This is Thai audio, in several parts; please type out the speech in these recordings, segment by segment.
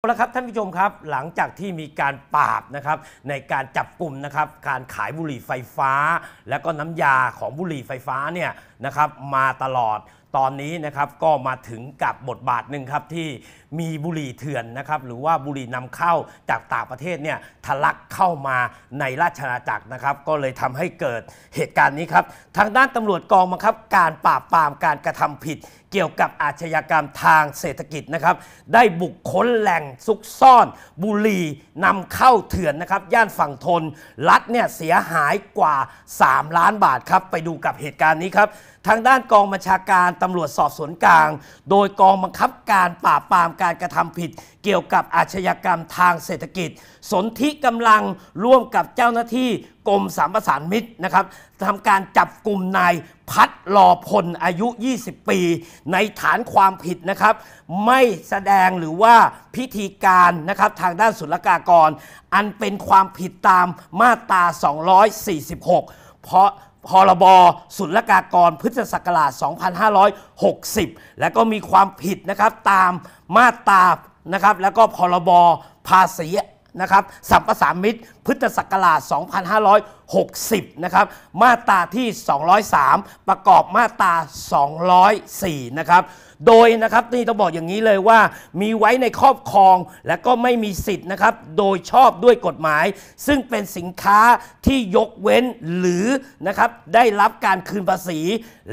เอาละครับท่านผู้ชมครับ หลังจากที่มีการปราบนะครับในการจับกลุ่มนะครับการขายบุหรี่ไฟฟ้า และก็น้ำยาของบุหรี่ไฟฟ้าเนี่ยนะครับมาตลอดตอนนี้นะครับก็มาถึงกับบทบาทหนึ่งครับที่มีบุหรี่เถื่อนนะครับ หรือว่าบุหรี่นำเข้าจากต่างประเทศเนี่ยทะลักเข้ามาในราชอาณาจักรนะครับ ก็เลยทำให้เกิดเหตุการณ์นี้ครับทางด้านตำรวจกองบังคับการปราบปรามการกระทำผิด เกี่ยวกับอาชญากรรมทางเศรษฐกิจนะครับ ได้บุกค้นแหล่งซุกซ่อน บุหรี่นำเข้าเถื่อนนะครับย่านฝั่งทนรัฐเนี่ยเสียหายกว่า 3 ล้านบาทครับไปดูกับเหตุการณ์นี้ครับทางด้านกองบัญชาการตำรวจสอบสวนกลาง โดยกองบังคับการปราบปรามการกระทำผิดเกี่ยวกับอาชญากรรมทางเศรษฐกิจ สนธิกำลังร่วมกับเจ้าหน้าที่กรมสามประสานมิตรนะครับทำการจับกลุ่มนายพัดหล่อพลอายุ 20 ปี ในฐานความผิดนะครับไม่แสดงหรือว่าพิธีการนะครับทางด้านศุลกากรอันเป็นความผิดตามมาตรา 246 เพราะพรบศุลกากรพุทธศักราช 2560 และก็มีความผิดนะครับตามมาตรานะครับแล้วก็พรบภาษีนะครับสัมปสามิตพุทธศักราช 2560 นะครับ มาตราที่ 203 ประกอบมาตรา204 นะครับ โดยนะครับนี่ต้องบอกอย่างนี้เลยว่ามีไว้ในครอบครองและก็ไม่มีสิทธิ์นะครับโดยชอบด้วยกฎหมาย ซึ่งเป็นสินค้าที่ยกเว้นหรือนะครับได้รับการคืนภาษี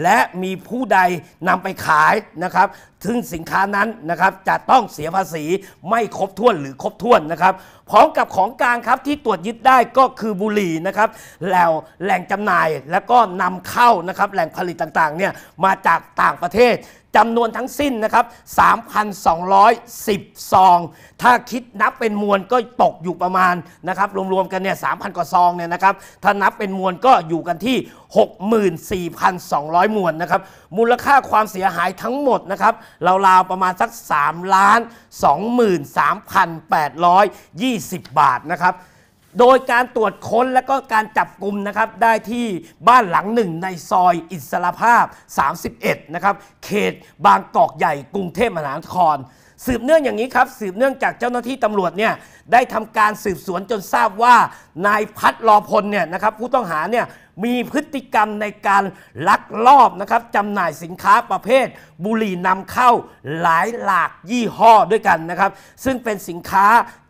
และมีผู้ใดนำไปขายนะครับซึ่งสินค้านั้นนะครับจะต้องเสียภาษีไม่ครบถ้วนหรือครบถ้วนนะครับ พร้อมกับของกลางครับที่ตรวจยึดได้ก็คือบุหรี่นะครับแล้วแหล่งจำหน่ายแล้วก็นำเข้านะครับแหล่งผลิตต่างๆเนี่ยมาจากต่างประเทศจำนวนทั้งสิ้นนะครับ3,210ซองถ้าคิดนับเป็นมวลก็ตกอยู่ประมาณนะครับ รวม ๆ กันเนี่ย3,000กว่าซองเนี่ยนะครับถ้านับเป็นมวลก็อยู่กันที่ 64,200 มวลนะครับมูลค่าความเสียหายทั้งหมดนะครับราวๆประมาณสัก3 2 3 8 2 0 บาทนะครับโดยการตรวจค้นและก็การจับกลุ่มนะครับได้ที่บ้านหลังหนึ่งในซอยอิสรภาพ 31 นะครับเขตบางกอกใหญ่กรุงเทพมหานคร สืบเนื่องอย่างนี้ครับ สืบเนื่องจากเจ้าหน้าที่ตำรวจเนี่ยได้ทำการสืบสวนจนทราบว่านายพัดรอพลเนี่ยนะครับผู้ต้องหาเนี่ยมีพฤติกรรมในการลักลอบนะครับจำหน่ายสินค้าประเภทบุหรี่นำเข้าหลายหลากยี่ห้อด้วยกันนะครับซึ่งเป็นสินค้า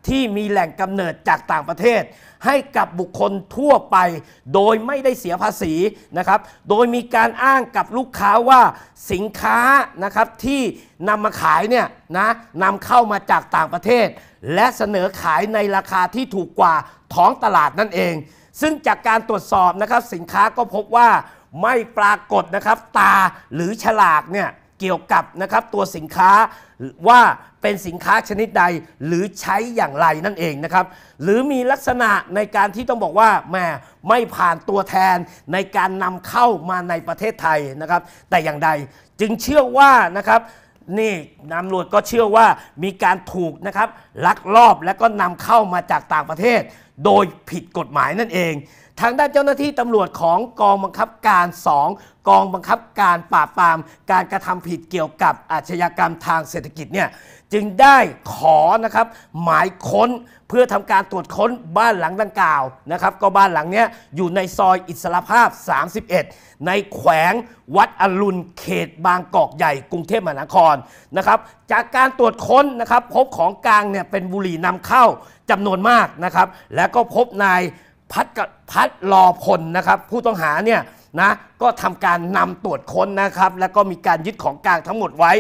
ที่มีแหล่งกำเนิดจากต่างประเทศ ให้กับบุคคลทั่วไปโดยไม่ได้เสียภาษีนะครับ โดยมีการอ้างกับลูกค้าว่าสินค้านะครับที่นำมาขายเนี่ยนะนำเข้ามาจากต่างประเทศ และเสนอขายในราคาที่ถูกกว่าท้องตลาดนั่นเอง ซึ่งจากการตรวจสอบนะครับสินค้าก็พบว่าไม่ปรากฏนะครับตาหรือฉลากเนี่ยเกี่ยวกับนะครับตัวสินค้าว่าเป็นสินค้าชนิดใดหรือใช้อย่างไรนั่นเองนะครับหรือมีลักษณะในการที่ต้องบอกว่าแหมไม่ผ่านตัวแทนในการนำเข้ามาในประเทศไทยนะครับแต่อย่างใดจึงเชื่อว่านะครับนี่นำรวจก็เชื่อว่ามีการถูกนะครับลักลอบและก็นำเข้ามาจากต่างประเทศโดยผิดกฎหมายนั่นเอง ทางด้านเจ้าหน้าที่ตำรวจของกองบังคับการ2กองบังคับการปราบปราม การกระทำผิดเกี่ยวกับอาชญากรรมทางเศรษฐกิจเนี่ยจึงได้ขอนะครับหมายค้นเพื่อทำการตรวจค้นบ้านหลังดังกล่าวนะครับก็บ้านหลังเนี้ยอยู่ในซอยอิสรภาพ 31 ในแขวงวัดอรุณเขตบางกอกใหญ่กรุงเทพมหานครนะครับจากการตรวจค้นนะครับพบของกลางเนี่ยเป็นบุหรี่นำเข้าจำนวนมากนะครับแล้วก็พบนายพัดพัดรอพลนะครับผู้ต้องหาเนี่ยนะก็ทำการนำตรวจค้นนะครับแล้วก็มีการยึดของกลางทั้งหมดไว้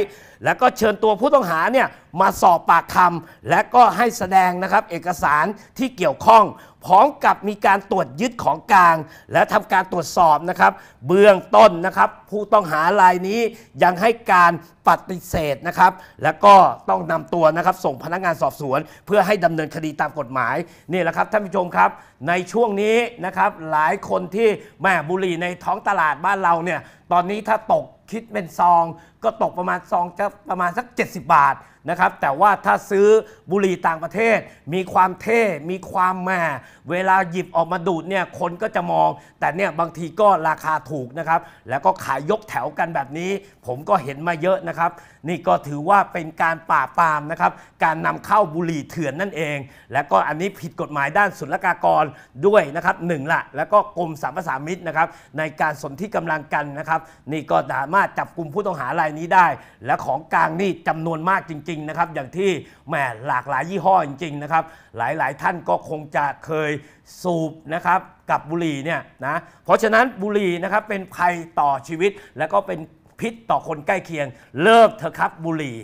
แล้วก็เชิญตัวผู้ต้องหาเนี่ยมาสอบปากคำและก็ให้แสดงนะครับเอกสารที่เกี่ยวข้องพร้อมกับมีการตรวจยึดของกลาง และทำการตรวจสอบนะครับเบื้องต้นนะครับผู้ต้องหารายนี้ยังให้การปฏิเสธนะครับแล้วก็ต้องนำตัวนะครับส่งพนักงานสอบสวน เพื่อให้ดำเนินคดีตามกฎหมาย นี่แหละครับ ท่านผู้ชมครับ ในช่วงนี้นะครับหลายคนที่แม่บุหรี่ในท้องตลาดบ้านเราเนี่ยตอนนี้ถ้าตกคิดเป็นซอง ก็ตกประมาณซองจะประมาณสัก 70 บาทนะครับแต่ว่าถ้าซื้อบุหรี่ต่างประเทศ มีความเท่ มีความแหม่เวลาหยิบออกมาดูดเนี่ยคนก็จะมอง แต่เนี่ยบางทีก็ราคาถูกนะครับแล้วก็ขายยกแถวกันแบบนี้ ผมก็เห็นมาเยอะนะครับ นี่ก็ถือว่าเป็นการป่าปามนะครับการนำเข้าบุหรี่เถื่อนนั่นเอง แล้วก็อันนี้ผิดกฎหมายด้านศุลกากรด้วยนะครับหนึ่งละ แล้วก็กรมสรรพสามิตนะครับในการสนธิกำลังกันนะครับนี่ก็สามารถจับกลุ่มผู้ต้องหารายนี้ได้ และของกลางนี่จำนวนมากจริงริงๆนะครับอย่างที่แหมหลากหลายยี่ห้อจริงๆนะครับหลายๆ ท่านก็คงจะเคยสูบนะครับกับบุหรี่เนี่ยนะเพราะฉะนั้นบุหรี่นะครับเป็นภัยต่อชีวิตและก็เป็นพิษต่อคนใกล้เคียงเลิกเถอะครับบุหรี่